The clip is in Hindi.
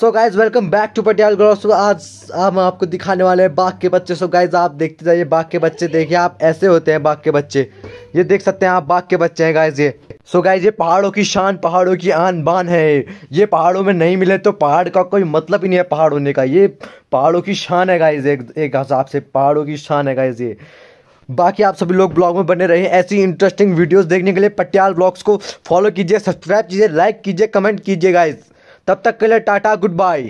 so guys welcome back to Patiyal ग्रॉस आज हम आपको दिखाने वाले हैं बाघ के बच्चे सो so गाइज आप देखते जाइए बाघ के बच्चे देखिए आप ऐसे होते हैं बाघ के बच्चे ये देख सकते हैं आप बाघ के बच्चे हैं गाइज ये सो so गाइज ये पहाड़ों की शान पहाड़ों की आन बान है ये पहाड़ों में नहीं मिले तो पहाड़ का कोई मतलब ही नहीं है पहाड़ होने का ये पहाड़ों की शान है गाइज एक एक हिसाब से पहाड़ों की शान है गाइज ये बाकी आप सभी लोग ब्लॉग में बने रहे ऐसी इंटरेस्टिंग वीडियोस देखने के लिए पटियाल ब्लॉग्स को फॉलो कीजिए सब्सक्राइब कीजिए लाइक कीजिए कमेंट कीजिए गाइज़ तब तक के लिए टाटा गुड बाय